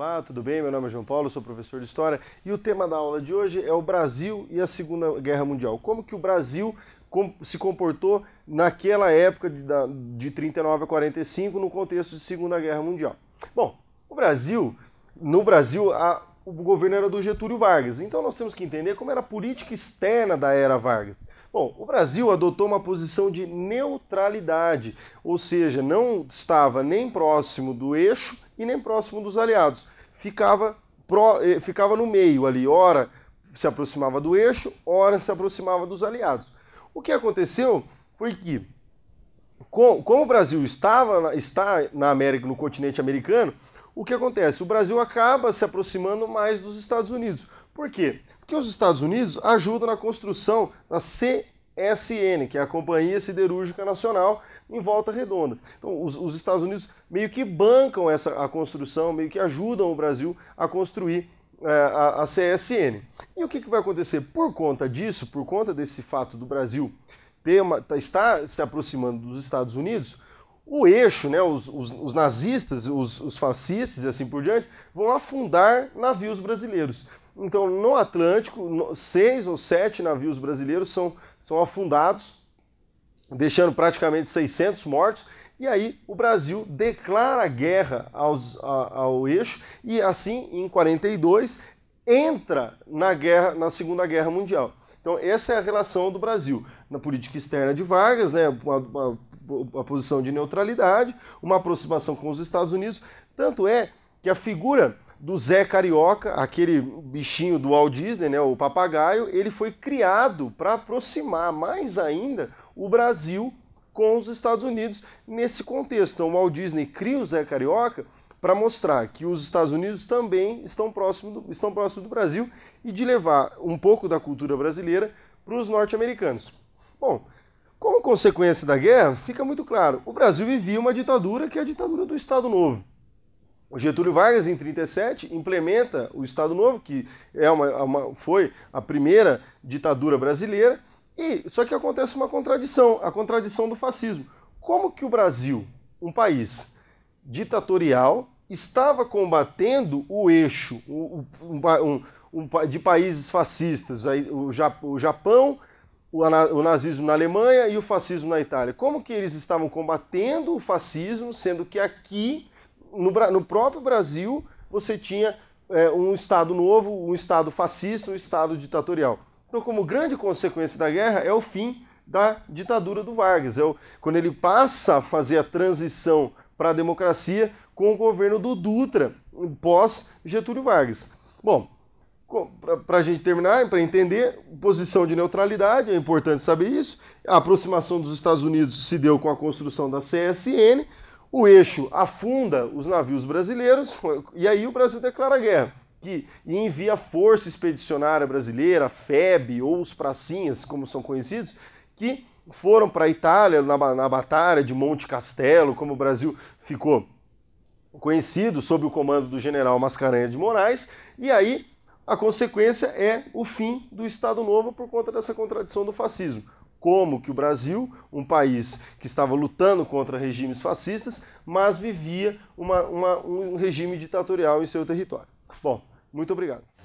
Olá, tudo bem? Meu nome é João Paulo, sou professor de História e o tema da aula de hoje é o Brasil e a Segunda Guerra Mundial. Como que o Brasil se comportou naquela época de, de 39 a 45 no contexto de Segunda Guerra Mundial? Bom, o Brasil, no Brasil, a, o governo era do Getúlio Vargas, então nós temos que entender como era a política externa da era Vargas. Bom, o Brasil adotou uma posição de neutralidade, ou seja, não estava nem próximo do eixo e nem próximo dos aliados. Ficava, pro, eh, ficava no meio ali, ora se aproximava do eixo, ora se aproximava dos aliados. O que aconteceu foi que, como o Brasil estava, está na América, no continente americano, o que acontece? O Brasil acaba se aproximando mais dos Estados Unidos. Por quê? Porque os Estados Unidos ajudam na construção da CSN, que é a Companhia Siderúrgica Nacional, em Volta Redonda. Então, os, os Estados Unidos meio que bancam essa a construção, meio que ajudam o Brasil a construir é, a, a, CSN. E o que, que, vai acontecer? Por conta disso, por conta desse fato do Brasil ter uma, tá, estar se aproximando dos Estados Unidos, o eixo, né, os, os, os nazistas, os, os, fascistas e assim por diante, vão afundar navios brasileiros. Então, no Atlântico, seis ou sete navios brasileiros são, são afundados, deixando praticamente 600 mortos. E aí o Brasil declara guerra aos, a, ao eixo e assim, em 42, entra na guerra, na Segunda Guerra Mundial. Então, essa é a relação do Brasil na política externa de Vargas, né, uma, uma a posição de neutralidade, uma aproximação com os Estados Unidos. Tanto é que a figura do Zé Carioca, aquele bichinho do Walt Disney, né, o papagaio, ele foi criado para aproximar mais ainda o Brasil com os Estados Unidos nesse contexto. Então, o Walt Disney cria o Zé Carioca para mostrar que os Estados Unidos também estão próximos do, estão próximo do Brasil e de levar um pouco da cultura brasileira para os norte-americanos. Bom, como consequência da guerra, fica muito claro, o Brasil vivia uma ditadura que é a ditadura do Estado Novo. O Getúlio Vargas, em 37, implementa o Estado Novo, que é uma, é uma, foi a primeira ditadura brasileira, e só que acontece uma contradição, a contradição do fascismo. Como que o Brasil, um país ditatorial, estava combatendo o eixo um, um, um, de países fascistas, o Japão, o nazismo na Alemanha e o fascismo na Itália. Como que eles estavam combatendo o fascismo, sendo que aqui, no, no próprio Brasil, você tinha é, um Estado novo, um Estado fascista, um Estado ditatorial. Então, como grande consequência da guerra, é o fim da ditadura do Vargas. É o, quando ele passa a fazer a transição para a democracia com o governo do Dutra, pós Getúlio Vargas. Bom, para a gente terminar, para entender, posição de neutralidade, é importante saber isso. A aproximação dos Estados Unidos se deu com a construção da CSN. O eixo afunda os navios brasileiros e aí o Brasil declara guerra. Que, e envia a Força Expedicionária Brasileira, FEB ou os Pracinhas, como são conhecidos, que foram para a Itália na, na Batalha de Monte Castelo, como o Brasil ficou conhecido, sob o comando do general Mascarenhas de Moraes. E aí a consequência é o fim do Estado Novo por conta dessa contradição do fascismo. Como que o Brasil, um país que estava lutando contra regimes fascistas, mas vivia uma, uma, um regime ditatorial em seu território. Bom, muito obrigado.